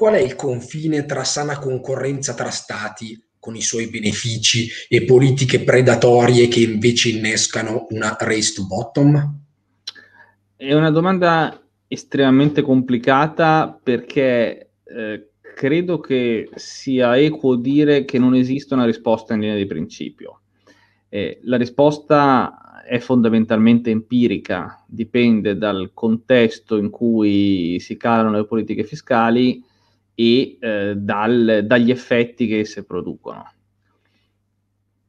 qual è il confine tra sana concorrenza tra stati con i suoi benefici e politiche predatorie che invece innescano una race to bottom? È una domanda estremamente complicata perché eh, credo che sia equo dire che non esista una risposta in linea di principio. Eh, la risposta è fondamentalmente empirica, dipende dal contesto in cui si calano le politiche fiscali e eh, dal, dagli effetti che esse producono.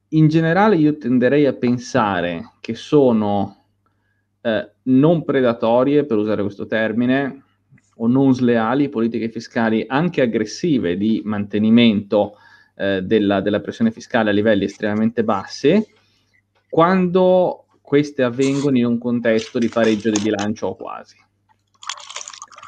In generale io tenderei a pensare che sono eh, non predatorie, per usare questo termine, o non sleali politiche fiscali anche aggressive di mantenimento eh, della, della pressione fiscale a livelli estremamente bassi, quando queste avvengono in un contesto di pareggio di bilancio o quasi.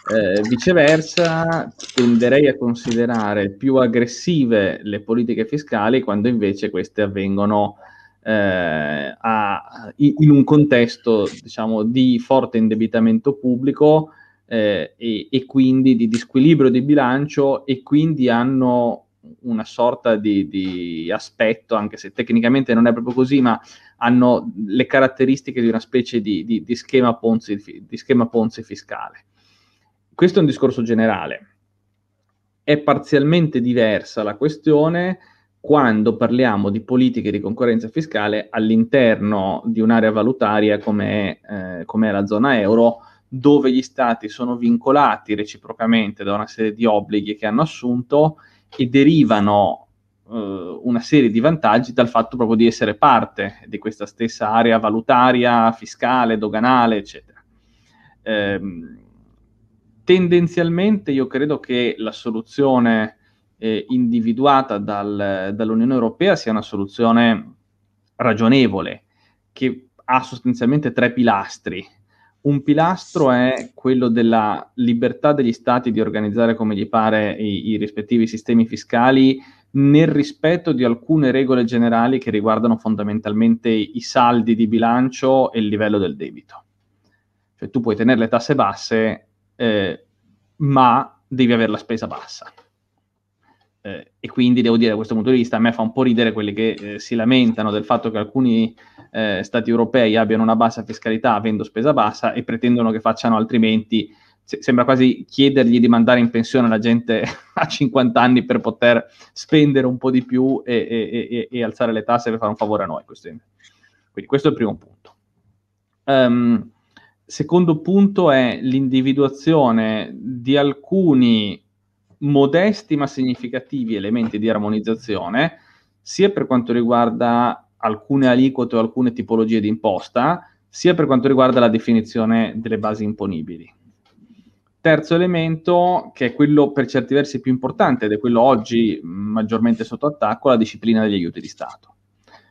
Eh, viceversa, tenderei a considerare più aggressive le politiche fiscali quando invece queste avvengono eh, a, in un contesto diciamo, di forte indebitamento pubblico eh, e, e, quindi di disquilibrio di bilancio e quindi hanno una sorta di, di, aspetto, anche se tecnicamente non è proprio così, ma hanno le caratteristiche di una specie di, di, di schema, ponzi, schema Ponzi fiscale questo è un discorso generale. È parzialmente diversa la questione quando parliamo di politiche di concorrenza fiscale all'interno di un'area valutaria come è, eh, come è la zona euro, dove gli stati sono vincolati reciprocamente da una serie di obblighi che hanno assunto e derivano eh, una serie di vantaggi dal fatto proprio di essere parte di questa stessa area valutaria, fiscale, doganale, eccetera. Ehm, Tendenzialmente io credo che la soluzione eh, individuata dal, dall'Unione Europea sia una soluzione ragionevole, che ha sostanzialmente tre pilastri. Un pilastro è quello della libertà degli stati di organizzare come gli pare i, i rispettivi sistemi fiscali nel rispetto di alcune regole generali che riguardano fondamentalmente i saldi di bilancio e il livello del debito. Cioè tu puoi tenere le tasse basse eh, ma devi avere la spesa bassa. Eh, e quindi devo dire da questo punto di vista a me fa un po' ridere quelli che eh, si lamentano del fatto che alcuni eh, stati europei abbiano una bassa fiscalità avendo spesa bassa e pretendono che facciano altrimenti. Se- sembra quasi chiedergli di mandare in pensione la gente a 50 anni per poter spendere un po' di più e, e-, e-, e alzare le tasse per fare un favore a noi. Questo. Quindi questo è il primo punto. Um, secondo punto è l'individuazione di alcuni modesti ma significativi elementi di armonizzazione, sia per quanto riguarda alcune aliquote o alcune tipologie di imposta, sia per quanto riguarda la definizione delle basi imponibili. Terzo elemento, che è quello per certi versi più importante ed è quello oggi maggiormente sotto attacco, la disciplina degli aiuti di Stato.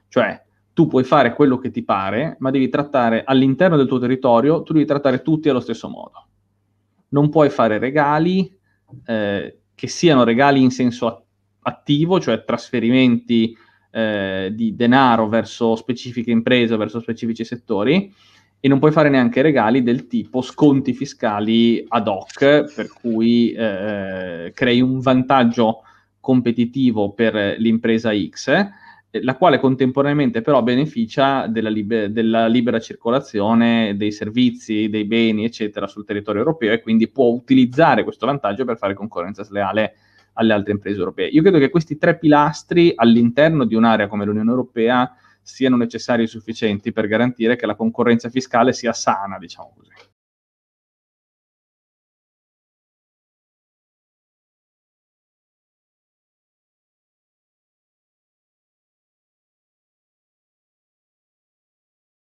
Cioè, tu puoi fare quello che ti pare, ma devi trattare all'interno del tuo territorio, tu devi trattare tutti allo stesso modo. Non puoi fare regali eh, che siano regali in senso attivo, cioè trasferimenti eh, di denaro verso specifiche imprese, verso specifici settori, e non puoi fare neanche regali del tipo sconti fiscali ad hoc, per cui eh, eh crei un vantaggio competitivo per l'impresa X eh, la quale contemporaneamente però beneficia della, liber- della, libera circolazione dei servizi, dei beni, eccetera, sul territorio europeo e quindi può utilizzare questo vantaggio per fare concorrenza sleale alle altre imprese europee. Io credo che questi tre pilastri all'interno di un'area come l'Unione Europea siano necessari e sufficienti per garantire che la concorrenza fiscale sia sana, diciamo così.